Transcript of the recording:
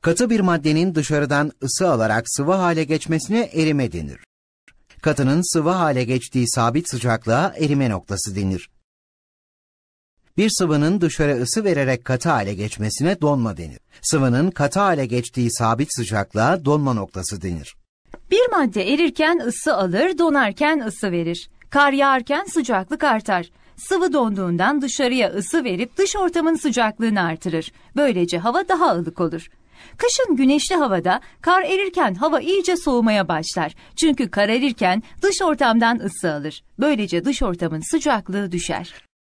katı bir maddenin dışarıdan ısı alarak sıvı hale geçmesine erime denir. Katının sıvı hale geçtiği sabit sıcaklığa erime noktası denir. Bir sıvının dışarı ısı vererek katı hale geçmesine donma denir. Sıvının katı hale geçtiği sabit sıcaklığa donma noktası denir. Bir madde erirken ısı alır, donarken ısı verir. Kar yağarken sıcaklık artar. Sıvı donduğundan dışarıya ısı verip dış ortamın sıcaklığını artırır. Böylece hava daha ılık olur. Kışın güneşli havada kar erirken hava iyice soğumaya başlar. Çünkü kar erirken dış ortamdan ısı alır. Böylece dış ortamın sıcaklığı düşer.